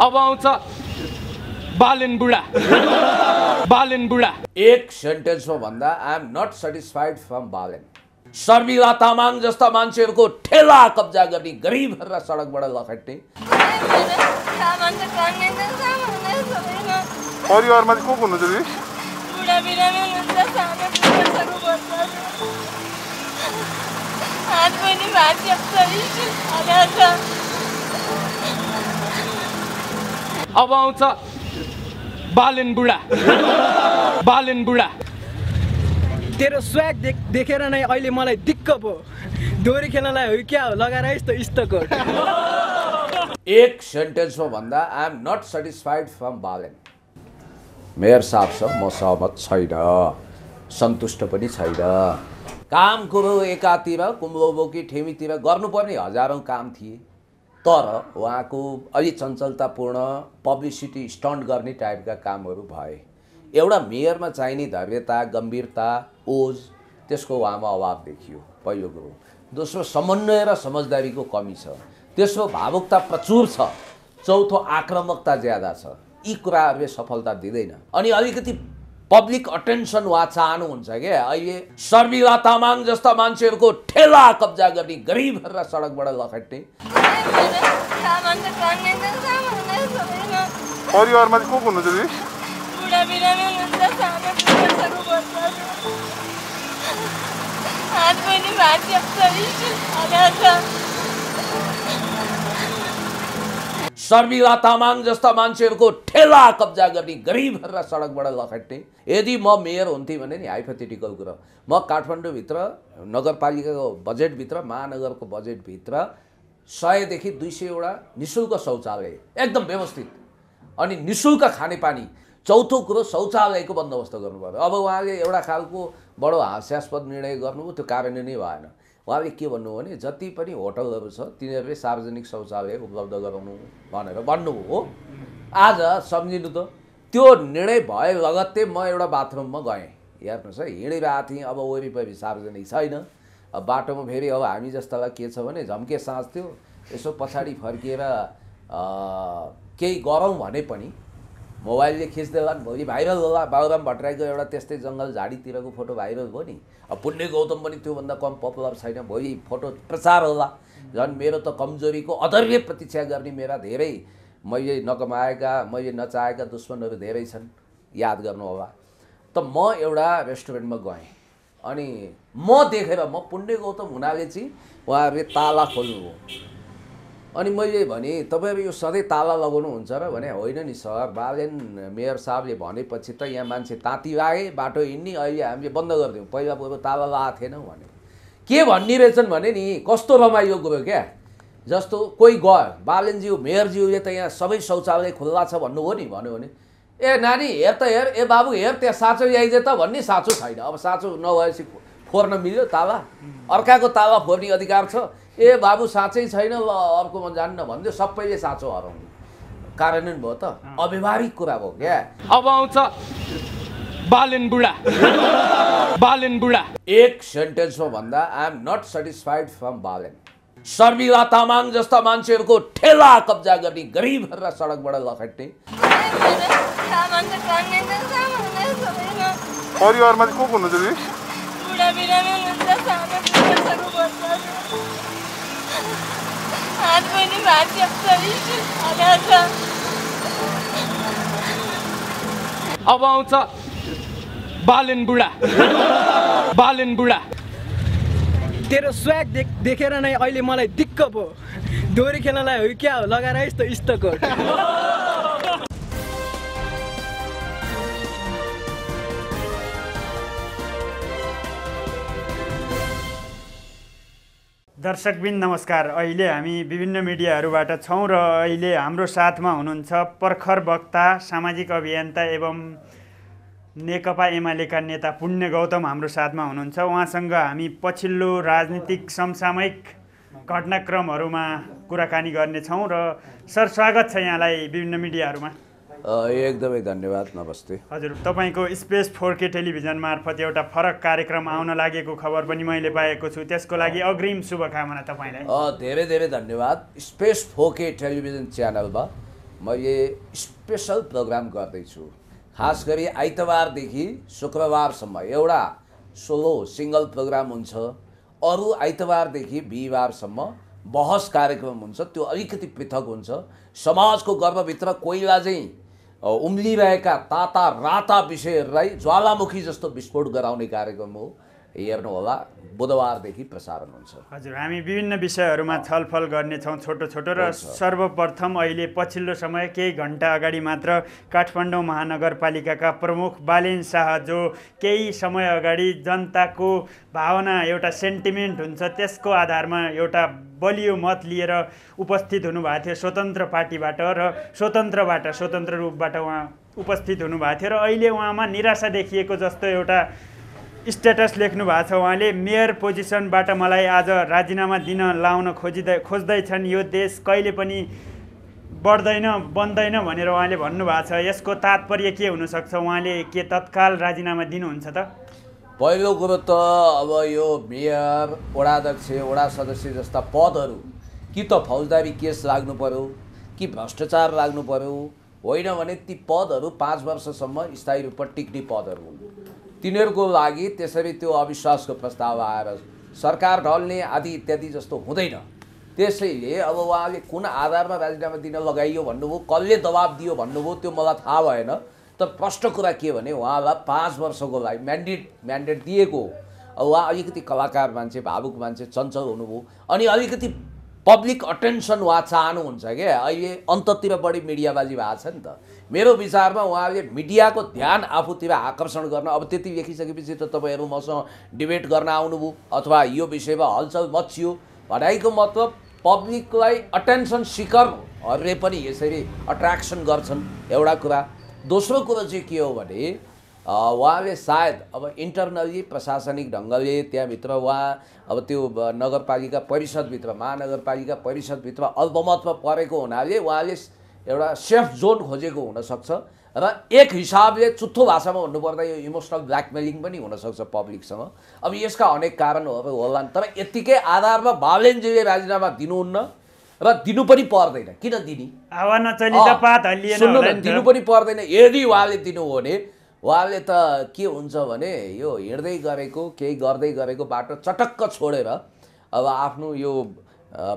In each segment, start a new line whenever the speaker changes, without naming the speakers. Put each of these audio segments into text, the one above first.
अब आउँछ बालन बुढा बालन बुढा एक सेन्टेन्समा भन्दा I am not satisfied from Balen Sharmila Tamang जस्ता मान्छेहरूको ठेला कब्जा गर्ने गरिबहरूलाई सडकबाट लखेट्ने
परिवारमा को को हुनुहुन्छ अब आउँछ बालेन बुढा बालेन बुढा तेरो स्वाग देख देखेर नै अहिले मलाई दिक्क भयो डोरी
खेल्नलाई हो क्या हो लगाएर यस्तो इष्टको एक सेन्टेन्समा भन्दा I am not satisfied from Balen mayor साहबसँग म सहमत छैन सन्तुष्ट पनि छैन काम कुरो एकातिर कुम्बोबोकी ठेमीतिर गर्नुपर्ने हजारौँ काम थिए तर उहाँको अलि चञ्चलतापूर्ण पब्लिसिटी स्टन्ट गर्ने टाइपका कामहरू भए एउटा मेयरमा चाहिने धैर्यता गम्भीरता ओज त्यसको उहाँमा अभाव देखियो पहिलो कुरो दोस्रो समन्वय र समझदारीको कमी छ तेस्रो भावुकता प्रचुर छ चौथो आक्रामकता ज्यादा छ यी कुराहरूले सफलता दिँदैन अनि अलिकति पब्लिक अटेन्सन उहाँ चाहनुहुन्छ क्या अहिले शर्मिला तामाङ जस्ता मान्छेहरूको ठेला कब्जा गर्ने गरिबहरूलाई सडकबाट लखट्ने परिवारमा को को हुनुहुन्छ शर्मिला तामाङ जस्ता मान्छेहरूको ठेला कब्जा गर्ने गरिबहरूलाई सडकबाट लखेट्ने यदि म मेयर हुन्थेँ भने नि हाइपोथेटिकल कुरा म काठमाडौँभित्र नगरपालिकाको बजेटभित्र महानगरको बजेटभित्र सयदेखि दुई सयवटा नि शुल्क शौचालय एकदम व्यवस्थित अनि नि शुल्क खानेपानी चौथो कुरो शौचालयको बन्दोबस्त गर्नु पर्यो अब उहाँले एउटा खालको बडो हास्यास्पद निर्णय गर्नुभयो त्यो कारण नै भएन उहाँले के भन्नु भने जति पनि होटलहरू छ तिनीहरूले सार्वजनिक शौचालय उपलब्ध गराउनु भनेर भन्नुभयो हो आज सम्झिनु त त्यो निर्णय भए लगत्तै म एउटा बाथरुममा गएँ हेर्नुहोस् है हिँडिरहेको थिएँ अब वरिपरि सार्वजनिक छैन अब बाटोमा फेरि अब हामी जस्तालाई के छ भने झम्के साँच्थ्यो यसो पछाडि फर्किएर केही गरौँ भने पनि मोबाइलले खिच्दै होला भोलि भाइरल होला बाबुराम भट्टराईको एउटा त्यस्तै जङ्गल झाडीतिरको फोटो भाइरल भयो नि अब पुण्य गौतम पनि त्योभन्दा कम पपुलर छैन भोलि फोटो प्रचार होला झन् मेरो त कमजोरीको अदर्य प्रतीक्षा गर्ने मेरा धेरै मैले नकमाएका मैले नचाहेका दुश्मनहरू धेरै छन् याद गर्नु होला त म एउटा रेस्टुरेन्टमा गएँ अनि म देखेर म पुण्य गौतम हुनाले चाहिँ उहाँहरूले ताला खोल्नु खोल्नुभयो अनि मैले भने तपाईँ यो सधैँ ताला लगाउनुहुन्छ र भने होइन नि सर बालेन मेयर साहबले भनेपछि त यहाँ मान्छे ताती लागे बाटो हिँड्ने अहिले हामीले बन्द गरिदिउँ पहिला पहिला ताला लगाएको थिएनौँ भने के भन्ने रहेछन् भने नि कस्तो रमाइलो गयो क्या जस्तो कोही गयो बालेनज्यू मेयरज्यूले त यहाँ सबै शौचालय खुल्ला छ भन्नु हो नि भन्यो भने ए नानी हेर त हेर ए बाबु हेर त्यहाँ साँचो ल्याइदिए त भन्ने साँचो छैन अब साँचो नभएपछि फोर्न मिल्यो ताला अर्काको ताला फोर्ने अधिकार छ ए बाबु साँच्चै छैन अर्को म जान्न भन्दै सबैले साँचो हराउने कारण भयो त अव्यवहारिक कुरा भयो क्या अब आउँछ बालेन बुढा बालेन बुढा एक सेन्टेन्समा भन्दा I am not satisfied from Balen Sharmila Tamang जस्ता मान्छेहरूको ठेला कब्जा गर्ने गरिबहरूलाई सडकबाट लखेट्ने परिवारमा को हुनुहुन्छ
अब आउँछ बालन बुढा बालन बुढा तेरो स्वाग देखेर नै अहिले मलाई दिक्क भयो डोरी खेल्नलाई हो क्या हो लगाएर यस्तो यस्तो दर्शकबिन नमस्कार अहिले हामी विभिन्न मिडियाहरूबाट छौँ र अहिले हाम्रो साथमा हुनुहुन्छ पर्खर वक्ता सामाजिक अभियन्ता एवं नेकपा एमालेका नेता पुण्य गौतम हाम्रो साथमा हुनुहुन्छ उहाँसँग हामी पछिल्लो राजनीतिक समसामयिक घटनाक्रमहरूमा कुराकानी गर्नेछौँ र सर स्वागत छ यहाँलाई विभिन्न मिडियाहरूमा
एकदमै धन्यवाद नमस्ते
हजुर तपाईँको स्पेस फोर के टेलिभिजन मार्फत एउटा फरक कार्यक्रम आउन लागेको खबर पनि मैले पाएको छु त्यसको लागि अग्रिम शुभकामना तपाईँलाई
धेरै धेरै धन्यवाद स्पेस फोर के टेलिभिजन च्यानलमा मैले स्पेसल प्रोग्राम गर्दैछु खास गरी आइतबारदेखि शुक्रबारसम्म एउटा सोलो सिङ्गल प्रोग्राम हुन्छ अरू आइतबारदेखि बिहिबारसम्म बहस कार्यक्रम हुन्छ त्यो अलिकति पृथक हुन्छ समाजको गर्वभित्र कोइला चाहिँ उम्लिरहेका ताता राता विषयहरूलाई ज्वालामुखी जस्तो विस्फोट गराउने कार्यक्रम हो हेर्नुहोला बुधबारदेखि प्रसारण हुन्छ
हजुर हामी विभिन्न विषयहरूमा छलफल गर्नेछौँ छोटो छोटो र सर्वप्रथम अहिले पछिल्लो समय केही घन्टा अगाडि मात्र काठमाडौँ महानगरपालिकाका प्रमुख बालेन शाह जो केही समय अगाडि जनताको भावना एउटा सेन्टिमेन्ट हुन्छ त्यसको आधारमा एउटा बलियो मत लिएर उपस्थित हुनुभएको थियो स्वतन्त्र पार्टीबाट र स्वतन्त्रबाट स्वतन्त्र रूपबाट उहाँ उपस्थित हुनुभएको थियो र अहिले उहाँमा निराशा देखिएको जस्तो एउटा स्टेटस लेख्नु भएको छ उहाँले मेयर पोजिसनबाट मलाई आज राजीनामा दिन लाउन खोजिँदै खोज्दैछन् यो देश कहिले पनि बढ्दैन बन्दैन भनेर उहाँले भन्नुभएको छ यसको तात्पर्य के हुनसक्छ उहाँले के तत्काल राजीनामा दिनुहुन्छ त
पहिलो कुरो त अब यो मेयर वडा अध्यक्ष वडा सदस्य जस्ता पदहरू कि त फौजदारी केस लाग्नु पऱ्यो कि भ्रष्टाचार लाग्नु पऱ्यो होइन भने ती पदहरू पाँच वर्षसम्म स्थायी रूपमा टिक्ने पदहरू हुन् तिनीहरूको लागि त्यसरी त्यो अविश्वासको प्रस्ताव आएर सरकार ढल्ने आदि इत्यादि जस्तो हुँदैन त्यसैले अब उहाँले कुन आधारमा राजीनामा दिन लगाइयो भन्नुभयो कसले दबाब दियो भन्नुभयो त्यो मलाई थाहा भएन तर प्रष्ट कुरा के भने उहाँलाई पाँच वर्षको लागि म्यान्डेट म्यान्डेट दिएको हो उहाँ अलिकति कलाकार मान्छे भावुक मान्छे चञ्चल हुनुभयो अनि अलिकति पब्लिक अटेन्सन उहाँ चाहनुहुन्छ क्या अहिले अन्ततिर बढी मिडियाबाजी भएको छ नि त मेरो विचारमा उहाँले मिडियाको ध्यान आफूतिर आकर्षण गर्न अब त्यति लेखिसकेपछि त तपाईँहरू मसँग डिबेट गर्न आउनुभयो अथवा यो विषयमा हलचल मचियो भनाइको मतलब पब्लिकलाई अटेन्सन सिकरहरूले पनि यसरी अट्र्याक्सन गर्छन् एउटा कुरा दोस्रो कुरो चाहिँ के हो भने उहाँले सायद अब इन्टरनली प्रशासनिक ढङ्गले त्यहाँभित्र उहाँ अब त्यो नगरपालिका परिषदभित्र महानगरपालिका परिषदभित्र अल्पमतमा परेको हुनाले उहाँले एउटा सेफ जोन खोजेको हुनसक्छ र एक हिसाबले चुत्थो भाषामा भन्नुपर्दा यो इमोसनल ब्ल्याकमेलिङ पनि हुनसक्छ पब्लिकसँग अब यसका अनेक कारणहरू होला तर यत्तिकै आधारमा भावलेनजीले राजीनामा दिनुहुन्न र दिनु पनि पर्दैन किन दिने सुन्नु दिनु पनि पर्दैन यदि उहाँले दिनु हो भने उहाँले त के हुन्छ भने यो हिँड्दै गरेको केही गर्दै गरेको बाटो चटक्क छोडेर अब आफ्नो यो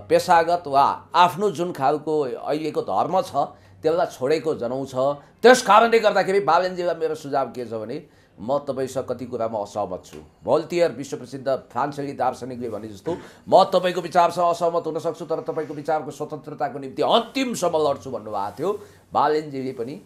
पेसागत वा आफ्नो जुन खालको अहिलेको धर्म छ त्यसलाई छोडेको जनाउँछ त्यस कारणले गर्दाखेरि बालनजीलाई मेरो सुझाव के छ भने म तपाईँसँग कति कुरामा असहमत छु भोल्टियर प्रसिद्ध फ्रान्सेली दार्शनिकले भने जस्तो म तपाईँको विचारसँग असहमत हुन सक्छु तर तपाईँको विचारको स्वतन्त्रताको निम्ति अन्तिमसम्म लड्छु भन्नुभएको थियो बालनजीले पनि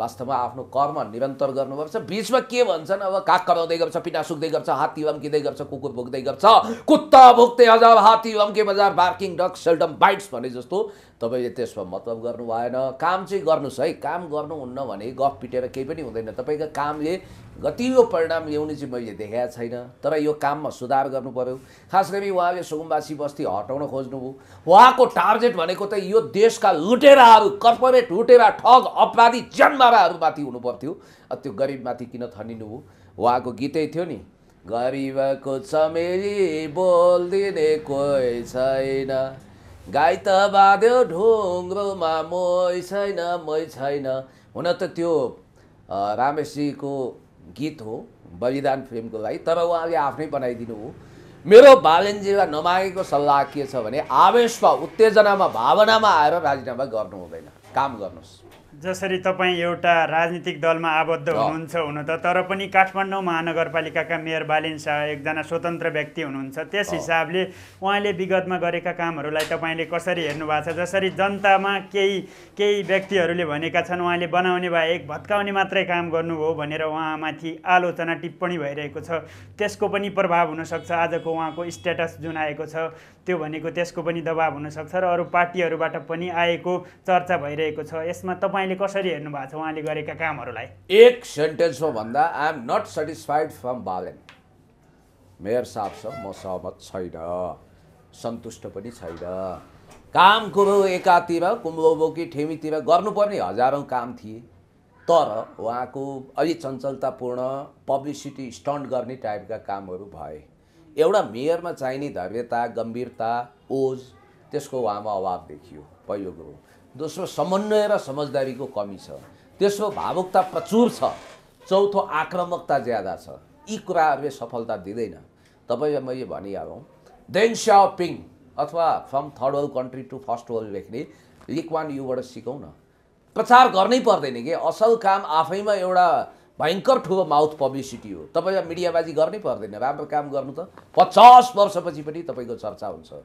वास्तवमा आफ्नो कर्म निरन्तर गर्नुपर्छ बिचमा के भन्छन् अब काग कराउँदै गर्छ पिना सुक्दै गर्छ हात्ती भम्किँदै गर्छ कुकुर भोग्दै गर्छ कुत्ता भोग्दै अझ हात्ती भम्के बजार बार्किङ डग सेल्डम बाइट्स भने जस्तो तपाईँले त्यसमा मतलब गर्नु भएन काम चाहिँ गर्नुहोस् है काम गर्नुहुन्न भने गफ पिटेर केही पनि हुँदैन तपाईँको कामले गतिलो परिणाम ल्याउने चाहिँ मैले देखाएको छैन तर यो काममा सुधार गर्नु पऱ्यो खास गरी उहाँले सुगुम्बासी बस्ती हटाउन खोज्नुभयो उहाँको टार्गेट भनेको त यो देशका लुटेराहरू कर्पोरेट लुटेरा ठग अपराधी जन्म नाराहरूमाथि हुनु पर्थ्यो त्यो गरिबमाथि किन थनिनु हो उहाँको गीतै थियो नि गरिबको चमेली बोलिदिने कोही छैन गाई त बाँध्यो ढुङ्ग्रोमा मै छैन मै छैन हुन त त्यो रामेशजीको गीत हो बलिदान फिल्मको लागि तर उहाँले आफ्नै बनाइदिनु हो मेरो बालनजीलाई नमागेको सल्लाह के छ भने आवेशमा उत्तेजनामा भावनामा आएर राजीनामा गर्नु हुँदैन काम
गर्नुहोस् जसरी तपाईँ एउटा राजनीतिक दलमा आबद्ध हुनुहुन्छ हुन त तर पनि काठमाडौँ महानगरपालिकाका मेयर बालिन शाह एकजना स्वतन्त्र व्यक्ति हुनुहुन्छ त्यस हिसाबले उहाँले विगतमा गरेका कामहरूलाई तपाईँले कसरी हेर्नु भएको छ जसरी जनतामा केही केही व्यक्तिहरूले भनेका छन् उहाँले बनाउने भए एक भत्काउने मात्रै काम गर्नुभयो भनेर उहाँमाथि आलोचना टिप्पणी भइरहेको छ त्यसको पनि प्रभाव हुनसक्छ आजको उहाँको स्ट्याटस जुन आएको छ त्यो भनेको त्यसको पनि दबाब हुनसक्छ र अरू पार्टीहरूबाट पनि आएको चर्चा भइरहेको छ यसमा तपाईँ तपाईँले कसरी हेर्नु भएको छ उहाँले गरेका कामहरूलाई
एक सेन्टेन्समा भन्दा I'm not satisfied from Balen mayor साहबसँग म सहमत छैन सन्तुष्ट पनि छैन काम कुरो एकातिर कुम्बोबोकी ठेमीतिर गर्नुपर्ने हजारौँ काम थिए तर उहाँको अलि चञ्चलतापूर्ण पब्लिसिटी स्टन्ट गर्ने टाइपका कामहरू भए एउटा मेयरमा चाहिने धैर्यता गम्भीरता ओज त्यसको उहाँमा अभाव देखियो पहिलो कुरो दोस्रो समन्वय र समझदारीको कमी छ तेस्रो भावुकता प्रचुर छ चौथो आक्रमकता ज्यादा छ यी कुराहरूले सफलता दिँदैन तपाईँलाई मैले भनिहालौँ देन पिङ अथवा from third world country to first world लेख्ने लिक्वान युबाट सिकौँ न प्रचार गर्नै पर्दैन कि असल काम आफैमा एउटा भयङ्कर ठुलो माउथ पब्लिसिटी हो तपाईँलाई मिडियाबाजी गर्नै पर्दैन राम्रो काम गर्नु त पचास वर्षपछि पनि तपाईँको चर्चा हुन्छ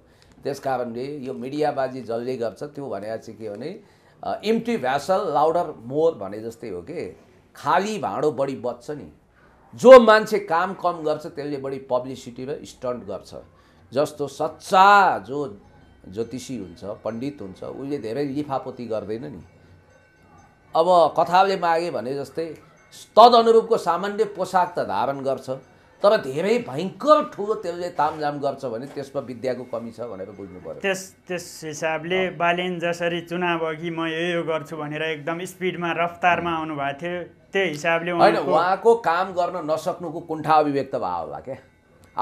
त्यस कारणले यो मिडियाबाजी जसले गर्छ त्यो भने चाहिँ के भने इम्टी भ्यासल लाउडर मोर भने जस्तै हो कि खाली भाँडो बढी बच्छ नि जो मान्छे काम कम गर्छ त्यसले बढी पब्लिसिटी र स्टन्ट गर्छ जस्तो सच्चा जो ज्योतिषी हुन्छ पण्डित हुन्छ उसले धेरै लिफापोती गर्दैन नि अब कथाले मागे भने जस्तै तदनुरूपको सामान्य पोसाक त धारण गर्छ तर धेरै भयङ्कर ठुलो त्यसले तामझाम गर्छ भने त्यसमा विद्याको कमी छ भनेर बुझ्नु पऱ्यो
त्यस त्यस हिसाबले बालिन जसरी चुनाव अघि म यो यो गर्छु भनेर एकदम स्पिडमा रफ्तारमा आउनुभएको थियो त्यही हिसाबले होइन उहाँको काम गर्न
नसक्नुको कुण्ठा अभिव्यक्त भयो होला क्या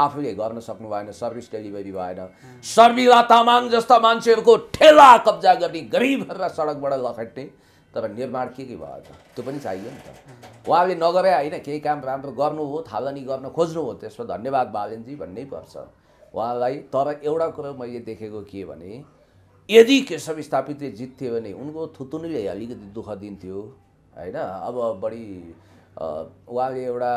आफूले गर्न सक्नु भएन सर्भिस डेलिभरी भएन सर्भिला तामाङ जस्ता मान्छेहरूको ठेला कब्जा गर्ने गरिबहरूलाई सडकबाट लखेट्ने तर निर्माण के के भयो त त्यो पनि चाहियो नि त उहाँले नगरे होइन केही काम राम्रो गर्नु हो थालनी गर्न खोज्नु हो त्यसमा धन्यवाद बालनजी भन्नै पर्छ उहाँलाई तर एउटा कुरो मैले देखेको के भने यदि केशव स्थापितले जित्थ्यो भने उनको थुतुनीले अलिकति दुःख दिन्थ्यो होइन अब बढी उहाँले एउटा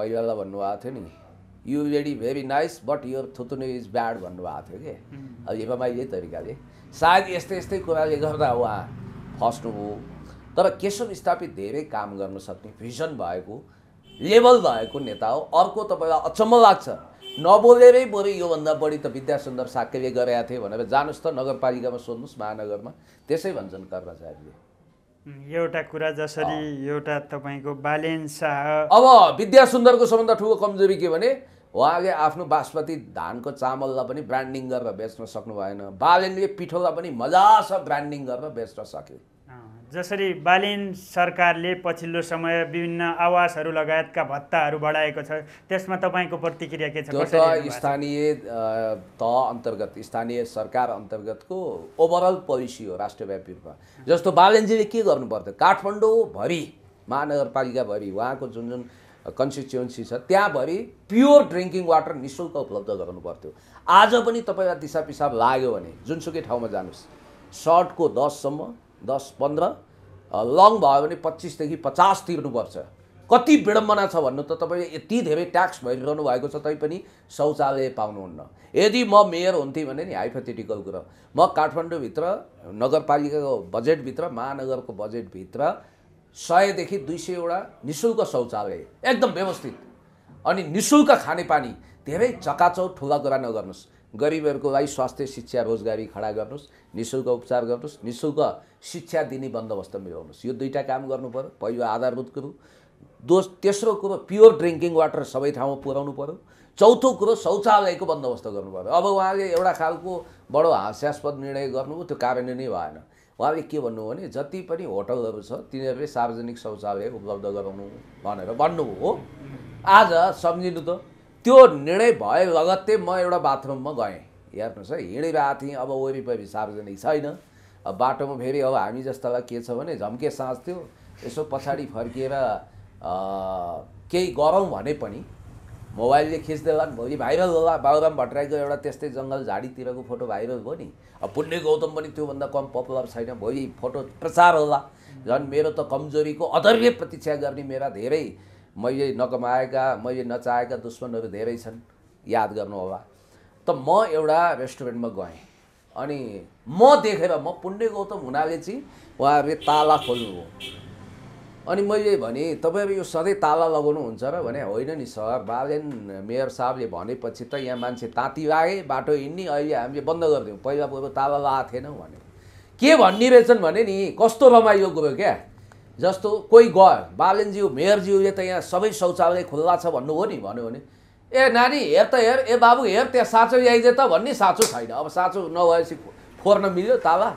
महिलालाई भन्नुभएको थियो नि you ready very nice but यो थुतुनी इज ब्याड भन्नुभएको थियो कि अब हेमामा यही तरिकाले सायद यस्तै यस्तै कुराले गर्दा उहाँ फस्नुभयो तर केशव स्थापित धेरै काम गर्न सक्ने भिजन भएको लेभल भएको नेता हो अर्को तपाईँलाई अचम्म लाग्छ नबोलेरै बरु योभन्दा बढी त विद्यासुन्दर साकेले गरेका थिए भनेर जानुहोस् त नगरपालिकामा सोध्नुहोस् महानगरमा त्यसै भन्छन् कर्मचारीले
एउटा कुरा जसरी एउटा तपाईँको ब्यालेन्स अब
विद्यासुन्दरको सबभन्दा ठुलो कमजोरी के भने उहाँले आफ्नो बासमती धानको चामललाई पनि ब्रान्डिङ गरेर बेच्न सक्नु भएन
बालेनले पिठोलाई पनि मजासँग ब्रान्डिङ गरेर बेच्न सक्यो जसरी बालिन सरकारले पछिल्लो समय विभिन्न आवासहरू लगायतका भत्ताहरू बढाएको छ त्यसमा तपाईँको प्रतिक्रिया के छ
स्थानीय तह अन्तर्गत स्थानीय सरकार अन्तर्गतको ओभरअल पोलिसी हो राष्ट्रव्यापी रूपमा जस्तो बालनजीले के गर्नु गर्नुपर्थ्यो काठमाडौँभरि महानगरपालिकाभरि उहाँको जुन जुन कन्स्टिट्युएन्सी छ त्यहाँभरि प्योर ड्रिङ्किङ वाटर नि शुल्क उपलब्ध गराउनु पर्थ्यो आज पनि तपाईँलाई दिसा पिसाब लाग्यो भने जुनसुकै ठाउँमा जानुहोस् सर्टको दससम्म दस पन्ध्र लङ भयो भने पच्चिसदेखि पचास तिर्नुपर्छ कति विडम्बना छ भन्नु त तपाईँले यति धेरै ट्याक्स भइरहनु भएको छ तैपनि शौचालय पाउनुहुन्न यदि म मेयर हुन्थेँ भने नि हाइपोथेटिकल कुरो म काठमाडौँभित्र नगरपालिकाको बजेटभित्र महानगरको बजेटभित्र सयदेखि दुई सयवटा नि शुल्क शौचालय एकदम व्यवस्थित अनि नि शुल्क खानेपानी धेरै चकाचौ ठुला कुरा नगर्नुहोस् गरिबहरूको लागि स्वास्थ्य शिक्षा रोजगारी खडा गर्नुहोस् नि शुल्क उपचार गर्नुहोस् नि शुल्क शिक्षा दिने बन्दोबस्त मिलाउनुहोस् यो दुईवटा काम गर्नु पऱ्यो पहिलो आधारभूत कुरो दोस तेस्रो कुरो प्योर ड्रिङ्किङ वाटर सबै ठाउँमा पुऱ्याउनु पऱ्यो चौथो कुरो शौचालयको बन्दोबस्त गर्नु पऱ्यो अब उहाँले एउटा खालको बडो हास्यास्पद निर्णय गर्नुभयो त्यो नै भएन उहाँले के भन्नुभयो भने जति पनि होटलहरू छ तिनीहरूले सार्वजनिक शौचालय उपलब्ध गराउनु भनेर भन्नुभयो हो आज सम्झिनु त त्यो निर्णय भए लगत्तै म एउटा बाथरुममा गएँ हेर्नुहोस् है हिँडिरहेको थिएँ अब वरिपरि सार्वजनिक छैन अब बाटोमा फेरि अब हामी जस्तालाई के छ भने झम्के साँझ थियो यसो पछाडि फर्किएर केही गरौँ भने पनि मोबाइलले खिच्दै होला भोलि भाइरल होला बाबुराम भट्टराईको एउटा त्यस्तै जङ्गल झाडीतिरको फोटो भाइरल भयो नि अब पुण्य गौतम पनि त्योभन्दा कम पपुलर छैन भोलि फोटो प्रचार होला झन् मेरो त कमजोरीको अदर्य प्रतीक्षा गर्ने मेरा धेरै मैले नकमाएका मैले नचाहेका दुश्मनहरू धेरै छन् याद गर्नु होला त म एउटा रेस्टुरेन्टमा गएँ अनि म देखेर म पुण्य गौतम हुनाले चाहिँ उहाँहरूले ताला खोल्नुभयो अनि मैले भने तपाईँहरू यो सधैँ ताला लगाउनुहुन्छ र भने होइन नि सर बालेन मेयर साहबले भनेपछि त यहाँ मान्छे ताती लागे बाटो हिँड्ने अहिले हामीले बन्द गरिदिउँ पहिला पहिला ताला लगाएको थिएनौँ भने के भन्ने रहेछन् भने नि कस्तो रमाइलो गयो क्या जस्तो कोही गयो बालनज्यू मेयरज्यू त यहाँ सबै शौचालय खुल्ला छ भन्नु हो नि भन्यो भने ए नानी हेर त हेर ए बाबु हेर त्यहाँ साँचो आइज त भन्ने साँचो छैन अब साँचो नभएपछि फोर्न मिल्यो ताला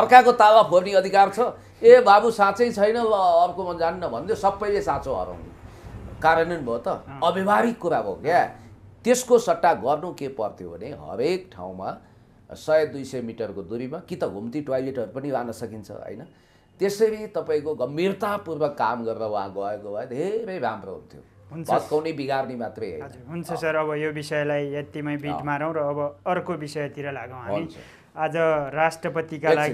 अर्काको ताला फोर्ने अधिकार छ ए बाबु साँचै छैन ल अर्कोमा जान्न भनिदियो सबैले साँचो हराउने कारण भयो त अव्यवहारिक कुरा भयो क्या त्यसको सट्टा गर्नु के पर्थ्यो भने हरेक ठाउँमा सय दुई सय मिटरको दुरीमा कि त घुम्ती टोयलेटहरू पनि लान सकिन्छ होइन त्यसरी तपाईँको गम्भीरतापूर्वक काम गरेर उहाँ गएको भए धेरै राम्रो हुन्थ्यो भत्काउने बिगार्ने मात्रै होइन
हुन्छ सर अब यो विषयलाई यतिमै बिट मारौँ र अब अर्को विषयतिर लागौँ हामी आज राष्ट्रपतिका लागि